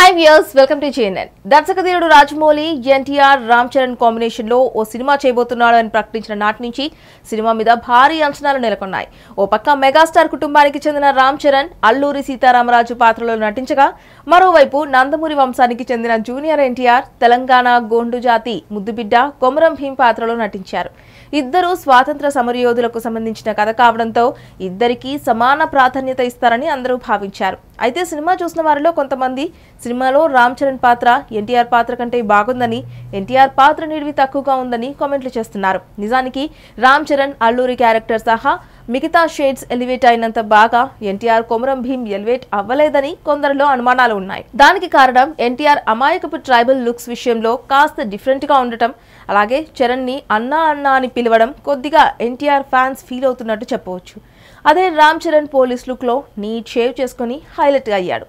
high viewers welcome to GNN దర్శకధీరుడు Rajamouli NTR Ram Charan combination లో ఓ సినిమా చేయబోతున్నాడు అని ప్రకటించిన నాటి నుంచి సినిమా మీద భారీ అంచనాలు నెలకొన్నాయి ఓ పక్క మెగాస్టార్ కుటుంబానికి చెందిన రామ్ చరణ్ అల్లూరి సీతారామరాజు పాత్రలో నటించగా మరోవైపు నందమూరి వంశానికి చెందిన జూనియర్ ఎన్టీఆర్ తెలంగాణ గోండు జాతి ముద్దుబిడ్డ కొమరం భీం పాత్రలో నటించారు ఇద్దరు స్వాతంత్ర సమరయోధులకు సంబంధించిన కథ కావడంతో ఇద్దరికీ సమాన ప్రాధాన్యత ఇస్తారని అందరూ భావించారు అయితే సినిమా చూసిన వారిలో కొంతమంది సినిమాలో రామ్ చరణ్ పాత్ర ఎన్టీఆర్ పాత్ర కంటే బాగుందని ఎన్టీఆర్ పాత్ర నిడివి తక్కువగా ఉందని కామెంట్లు చేస్తున్నారు నిజానికి రామ్ చరణ్ అల్లూరి క్యారెక్టర్ సహా మిగతా షేడ్స్ ఎలివేట్ అయినంత బాగా ఎన్టీఆర్ కొమరం భీం ఎలివేట్ అవ్వలేదని కొందరిలో అనుమానాలు ఉన్నాయి దానికి కారణం ఎన్టీఆర్ అమాయకపు ట్రైబల్ లుక్స్ విషయంలో కాస్త డిఫరెంట్ గా ఉండటం అలాగే చరణ్ ని అన్నా అన్నా అని పిలవడం కొద్దిగా ఎన్టీఆర్ ఫ్యాన్స్ ఫీల్ అవుతున్నట్టు చెప్పవచ్చు అదే రామ్ చరణ్ పోలీస్ లుక్లో నీట్ షేవ్ చేసుకుని హైలైట్ అయ్యాడు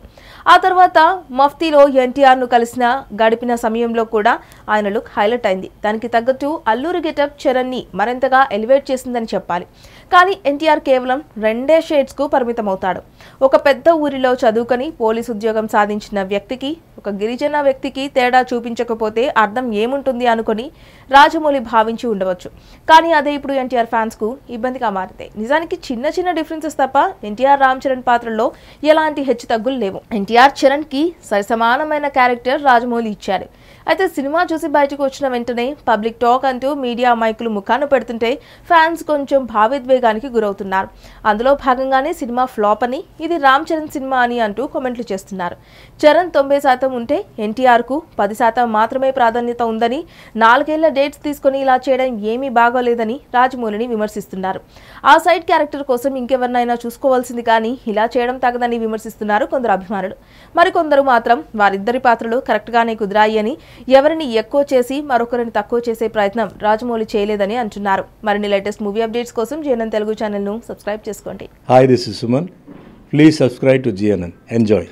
ఆ తర్వాత మఫ్తీలో ఎన్టీఆర్ను కలిసిన గడిపిన సమయంలో కూడా ఆయన లుక్ హైలైట్ అయింది దానికి తగ్గట్టు అల్లూరి గెటప్ చరణ్ని మరింతగా ఎలివేట్ చేసిందని చెప్పాలి కానీ ఎన్టీఆర్ కేవలం రెండే షేడ్స్కు పరిమితమవుతాడు ఒక పెద్ద ఊరిలో చదువుకొని పోలీస్ ఉద్యోగం సాధించిన వ్యక్తికి ఒక గిరిజన వ్యక్తికి తేడా చూపించకపోతే అర్థం ఏముంటుంది అనుకుని రాజమౌళి భావించి ఉండవచ్చు కానీ అదే ఇప్పుడు ఎన్టీఆర్ ఫ్యాన్స్కు ఇబ్బందిగా మారితే నిజానికి చిన్న చిన్న డిఫరెన్సెస్ తప్ప ఎన్టీఆర్ రామ్ చరణ్ పాత్రలో ఎలాంటి హెచ్చు తగ్గులు లేవు ఎన్టీఆర్ ఎన్టీఆర్ చరణ్ కి సరిసమానమైన క్యారెక్టర్ రాజమౌళి ఇచ్చారు అయితే సినిమా చూసి బయటకు వచ్చిన వెంటనే పబ్లిక్ టాక్ అంటూ మీడియా మైకులు ముఖాను పెడుతుంటే ఫ్యాన్స్ కొంచెం భావోద్వేగానికి గురవుతున్నారు అందులో భాగంగానే సినిమా ఫ్లాప్ అని ఇది రామ్ చరణ్ సినిమా అని అంటూ కామెంట్లు చేస్తున్నారు చరణ్ తొంభై శాతం ఉంటే ఎన్టీఆర్కు పది శాతం మాత్రమే ప్రాధాన్యత ఉందని నాలుగేళ్ల డేట్స్ తీసుకుని ఇలా చేయడం ఏమీ బాగోలేదని రాజమౌళిని విమర్శిస్తున్నారు ఆ సైడ్ క్యారెక్టర్ కోసం ఇంకెవరినైనా చూసుకోవాల్సింది కానీ ఇలా చేయడం తగదని విమర్శిస్తున్నారు కొందరు అభిమానులు మరికొందరు మాత్రం వారిద్దరి పాత్రలు కరెక్ట్గానే కుదిరాయి అని ఎవరిని ఎక్కువ చేసి మరొకరిని తక్కువ చేసే ప్రయత్నం రాజమౌళి చేయలేదని అంటున్నారు మరిన్ని లేటెస్ట్ మూవీ అప్డేట్స్ కోసం జీఎన్ఎన్ తెలుగు ఛానల్ను సబ్స్క్రైబ్ చేసుకోండి hi this is Suman please subscribe to GNN enjoy